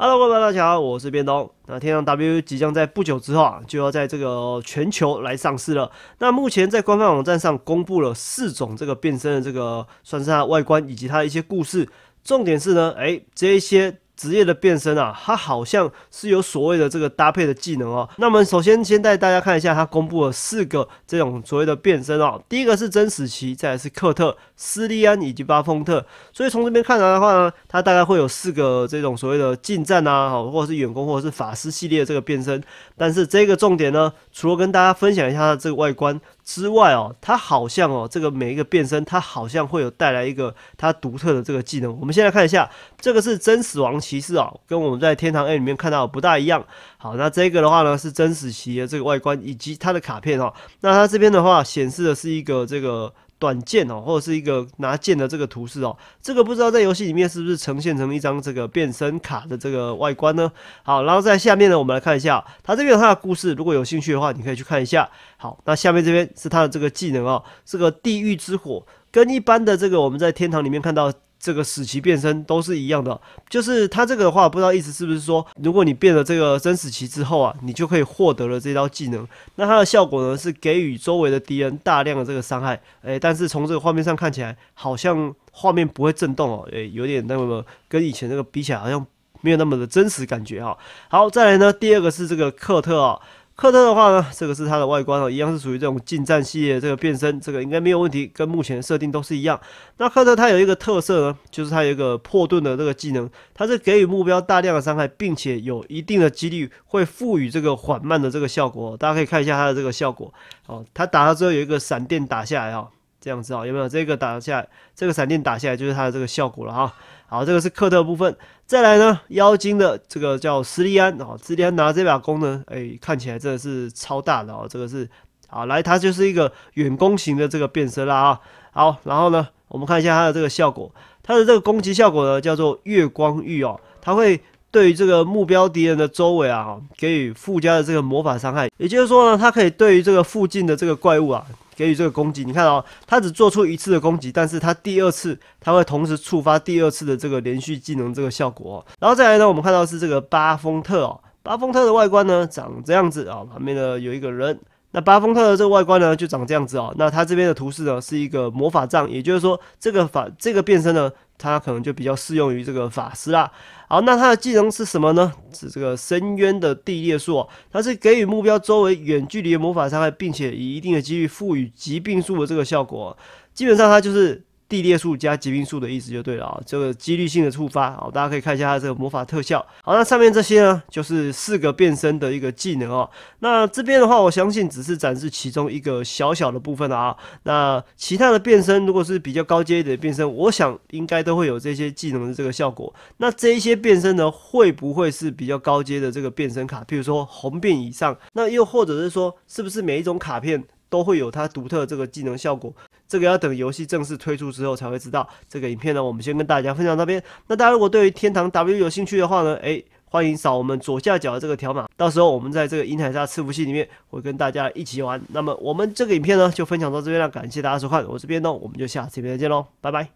Hello，各位大家好，我是边东。那天上 W 即将在不久之后啊，就要在这个全球来上市了。那目前在官方网站上公布了四种这个变身的这个，算是它外观以及它的一些故事。重点是呢，哎，这一些。职业的变身啊，它好像是有所谓的这个搭配的技能哦。那么首先先带大家看一下，它公布了四个这种所谓的变身哦。第一个是真实奇，再来是克特斯利安以及巴丰特。所以从这边看来的话呢，它大概会有四个这种所谓的近战啊，好，或者是远攻，或者是法师系列的这个变身。但是这个重点呢，除了跟大家分享一下它这个外观。之外哦，它好像哦，这个每一个变身，它好像会有带来一个它独特的这个技能。我们先来看一下，这个是真死亡骑士哦，跟我们在天堂 A 里面看到不大一样。好，那这个的话呢是真死骑的这个外观以及它的卡片哦。那它这边的话显示的是一个这个。短剑哦，或者是一个拿剑的这个图示哦，这个不知道在游戏里面是不是呈现成一张这个变身卡的这个外观呢？好，然后在下面呢，我们来看一下它这边它的故事，如果有兴趣的话，你可以去看一下。好，那下面这边是它的这个技能哦，这个地狱之火跟一般的这个我们在天堂里面看到。这个死奇变身都是一样的，就是他这个的话，不知道意思是不是说，如果你变了这个真死奇之后啊，你就可以获得了这招技能。那它的效果呢，是给予周围的敌人大量的这个伤害。诶，但是从这个画面上看起来，好像画面不会震动哦，诶，有点那么跟以前那个比起来，好像没有那么的真实感觉哈。好，再来呢，第二个是这个克特啊。克特的话呢，这个是它的外观哦，一样是属于这种近战系列，这个变身，这个应该没有问题，跟目前设定都是一样。那克特它有一个特色呢，就是它有一个破盾的这个技能，它是给予目标大量的伤害，并且有一定的几率会赋予这个缓慢的这个效果。大家可以看一下它的这个效果哦，它打了之后有一个闪电打下来哦。这样子啊，有没有这个打下来？这个闪电打下来就是它的这个效果了哈。好，这个是克特部分。再来呢，妖精的这个叫斯利安啊，斯利安拿这把弓呢，哎，看起来真的是超大的哦。这个是好，来，它就是一个远攻型的这个变身啦啊。好，然后呢，我们看一下它的这个效果，它的这个攻击效果呢叫做月光浴哦，它会对于这个目标敌人的周围啊，给予附加的这个魔法伤害，也就是说呢，它可以对于这个附近的这个怪物啊。给予这个攻击，你看哦，它只做出一次的攻击，但是它第二次它会同时触发第二次的这个连续技能这个效果。然后再来呢，我们看到是这个巴丰特哦，巴丰特的外观呢长这样子啊，旁边呢有一个人。那巴风特的这个外观呢，就长这样子哦。那它这边的图示呢，是一个魔法杖，也就是说，这个法这个变身呢，它可能就比较适用于这个法师啦。好，那它的技能是什么呢？是这个深渊的地裂术，它是给予目标周围远距离的魔法伤害，并且以一定的几率赋予疾病术的这个效果。基本上，它就是。地裂术加疾病术的意思就对了啊，这个几率性的触发，好，大家可以看一下它这个魔法特效。好，那上面这些呢，就是四个变身的一个技能哦。那这边的话，我相信只是展示其中一个小小的部分了啊。那其他的变身，如果是比较高阶一点的变身，我想应该都会有这些技能的这个效果。那这一些变身呢，会不会是比较高阶的这个变身卡？譬如说红变以上，那又或者是说，是不是每一种卡片？都会有它独特这个技能效果，这个要等游戏正式推出之后才会知道。这个影片呢，我们先跟大家分享到这边。那大家如果对于天堂 W 有兴趣的话呢，诶，欢迎扫我们左下角的这个条码，到时候我们在这个银海沙伺服器里面会跟大家一起玩。那么我们这个影片呢，就分享到这边了，感谢大家收看，我这边呢，我们就下次再见喽，拜拜。